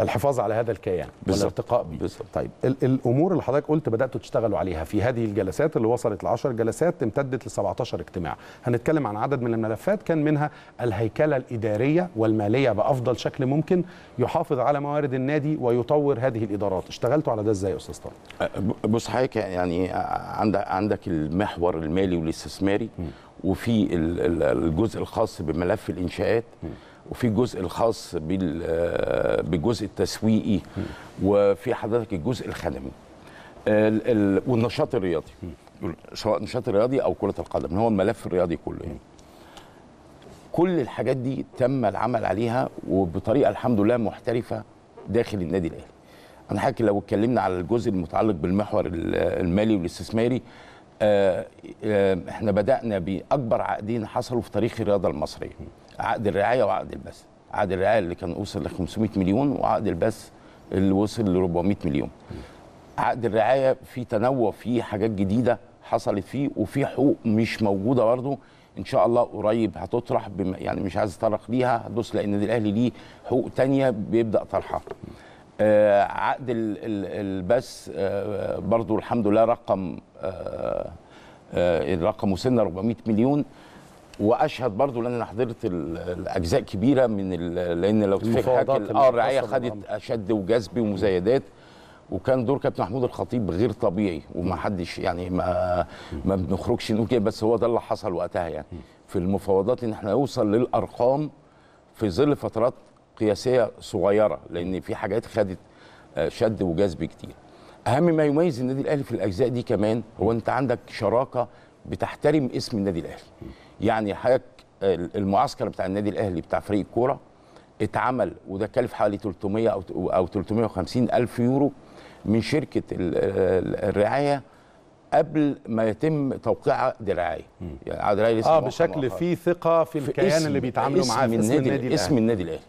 الحفاظ على هذا الكيان والارتقاء بيه بالزبط. طيب ال الامور اللي حضرتك قلت بداتوا تشتغلوا عليها في هذه الجلسات اللي وصلت ل 10 جلسات امتدت ل 17 اجتماع هنتكلم عن عدد من الملفات كان منها الهيكله الاداريه والماليه بافضل شكل ممكن يحافظ على موارد النادي ويطور هذه الادارات اشتغلتوا على ده ازاي يا استاذ طارق أه، بص حضرتك يعني عندك عندك المحور المالي والاستثماري وفي الجزء الخاص بملف الانشاءات م. وفي الجزء الخاص بالجزء آه، التسويقي وفي حضرتك الجزء الخدمي والنشاط الرياضي سواء النشاط الرياضي او كره القدم هو الملف الرياضي كله يعني. كل الحاجات دي تم العمل عليها وبطريقه الحمد لله محترفه داخل النادي الاهلي انا حكي لو اتكلمنا على الجزء المتعلق بالمحور المالي والاستثماري آه، آه، احنا بدانا باكبر عقدين حصلوا في تاريخ الرياضه المصريه عقد الرعايه وعقد البث عقد الرعايه اللي كان وصل ل 500 مليون وعقد البث اللي وصل ل 400 مليون عقد الرعايه في تنوع في حاجات جديده حصلت فيه وفي حقوق مش موجوده برضه ان شاء الله قريب هتطرح بم... يعني مش عايز اتطرق ليها هدوس لان الاهلي ليه حقوق تانية بيبدا طرحها آه عقد البث آه برضو الحمد لله رقم آه آه الرقم وصلنا 400 مليون واشهد برضو لان انا حضرت الاجزاء كبيره من لان لو تفكر اه الرعايه خدت اشد وجذب ومزايدات وكان دور كابتن محمود الخطيب غير طبيعي وما حدش يعني ما ما بنخرجش نقول كده بس هو ده اللي حصل وقتها يعني في المفاوضات ان احنا نوصل للارقام في ظل فترات قياسيه صغيره لان في حاجات خدت آه، شد وجذب كتير اهم ما يميز النادي الاهلي في الاجزاء دي كمان هو انت عندك شراكه بتحترم اسم النادي الاهلي يعني حضرتك المعسكر بتاع النادي الاهلي بتاع فريق الكوره اتعمل وده كلف حوالي 300 او او 350 الف يورو من شركه الرعايه قبل ما يتم توقيع عقد الرعايه يعني عقد الرعايه اه بشكل فيه ثقه في الكيان اللي بيتعاملوا معاه في اسم النادي الاهلي اسم النادي الاهلي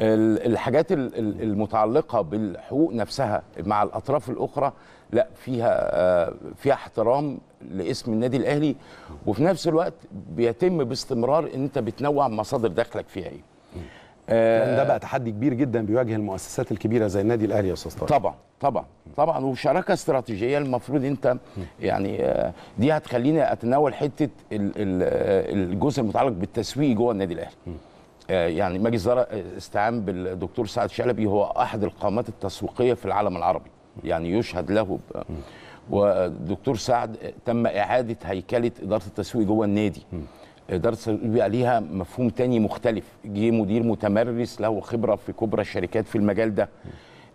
الحاجات المتعلقه بالحقوق نفسها مع الاطراف الاخرى لا فيها آه، فيها احترام لاسم النادي الاهلي وفي نفس الوقت بيتم باستمرار ان انت بتنوع مصادر دخلك فيها ايه آه، آه، ده بقى تحدي كبير جدا بيواجه المؤسسات الكبيره زي النادي الاهلي يا استاذ طارق طبعا طبعا طبعا وشراكه استراتيجيه المفروض انت يعني دي هتخليني اتناول حته الجزء المتعلق بالتسويق جوه النادي الاهلي آه، يعني مجلس الوزراء آه، استعان بالدكتور سعد شلبي هو احد القامات التسويقيه في العالم العربي يعني يشهد له ب... والدكتور سعد آه، تم اعاده هيكله اداره التسويق جوه النادي اداره التسويق ليها مفهوم تاني مختلف جه مدير متمرس له خبره في كبرى الشركات في المجال ده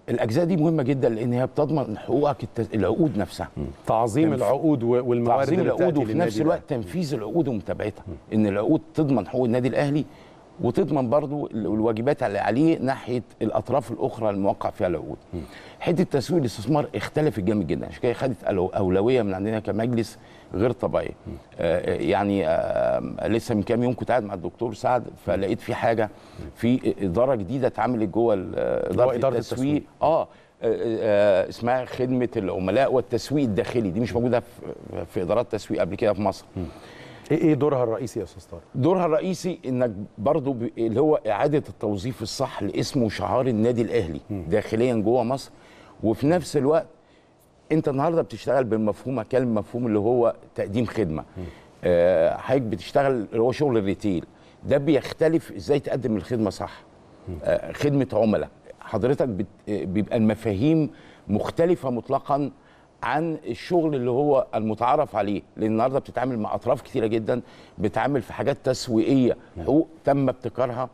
الاجزاء دي مهمه جدا لان هي بتضمن حقوقك التز... العقود نفسها تعظيم تنف... العقود والموارد تعظيم العقود وفي نفس الوقت تنفيذ العقود ومتابعتها ان العقود تضمن حقوق النادي الاهلي وتضمن برضو الواجبات اللي عليه ناحيه الاطراف الاخرى الموقع فيها العقود. حته تسويق الاستثمار اختلفت جامد جدا عشان كده خدت اولويه من عندنا كمجلس غير طبيعيه. آه،, آه يعني آه،, آه لسه من كام يوم كنت قاعد مع الدكتور سعد فلقيت في حاجه في اداره جديده اتعملت جوه آه، اداره التسويق. التسويق اه اسمها خدمه العملاء والتسويق الداخلي دي مش موجوده في ادارات تسويق قبل كده في مصر. م. ايه ايه دورها الرئيسي يا استاذ طارق؟ دورها الرئيسي انك برضو ب... اللي هو اعاده التوظيف الصح لاسم وشعار النادي الاهلي م. داخليا جوه مصر وفي نفس الوقت انت النهارده بتشتغل بمفهومك المفهوم اللي هو تقديم خدمه آه حضرتك بتشتغل اللي هو شغل الريتيل ده بيختلف ازاي تقدم الخدمه صح آه خدمه عملاء حضرتك بت... آه، بيبقى المفاهيم مختلفه مطلقا عن الشغل اللي هو المتعارف عليه لان النهارده بتتعامل مع اطراف كثيره جدا بتتعامل في حاجات تسويقيه حقوق تم ابتكارها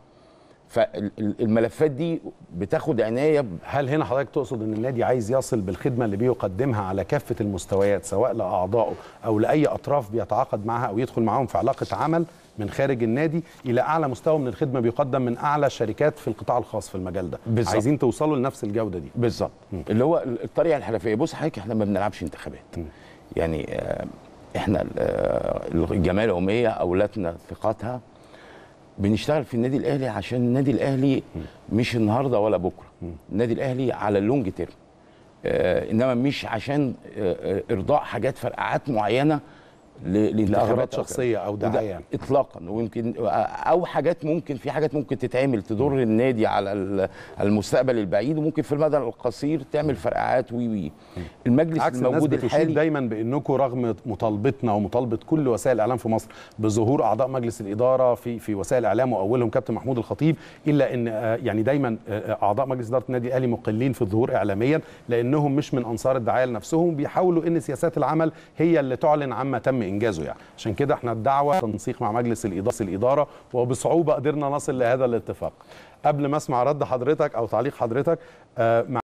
فالملفات دي بتاخد عنايه هل هنا حضرتك تقصد ان النادي عايز يصل بالخدمه اللي بيقدمها على كافه المستويات سواء لاعضائه او لاي اطراف بيتعاقد معها او يدخل معاهم في علاقه عمل من خارج النادي الى اعلى مستوى من الخدمه بيقدم من اعلى الشركات في القطاع الخاص في المجال ده بالزبط. عايزين توصلوا لنفس الجوده دي بالظبط اللي هو الطريقه الحرفيه بص حضرتك احنا ما بنلعبش انتخابات م. يعني آه، احنا آه، الجمعيه العموميه اولادنا ثقتها بنشتغل في النادي الاهلي عشان النادي الاهلي مش النهارده ولا بكره النادي الاهلي على اللونج تيرم آه، انما مش عشان ارضاء حاجات فرقعات معينه لاغراض شخصيه او دعايه اطلاقا ويمكن او حاجات ممكن في حاجات ممكن تتعمل تضر النادي على المستقبل البعيد وممكن في المدى القصير تعمل فرقعات وي وي المجلس عكس الموجود الناس الحالي دايما بانكم رغم مطالبتنا ومطالبه كل وسائل الاعلام في مصر بظهور اعضاء مجلس الاداره في في وسائل الاعلام واولهم كابتن محمود الخطيب الا ان آه، يعني دايما آه، آه، اعضاء مجلس اداره النادي الاهلي مقلين في الظهور اعلاميا لانهم مش من انصار الدعايه لنفسهم بيحاولوا ان سياسات العمل هي اللي تعلن عما تم انجازه يعني عشان كده احنا الدعوه تنسيق مع مجلس الاداره الاداره وبصعوبه قدرنا نصل لهذا الاتفاق قبل ما اسمع رد حضرتك او تعليق حضرتك آه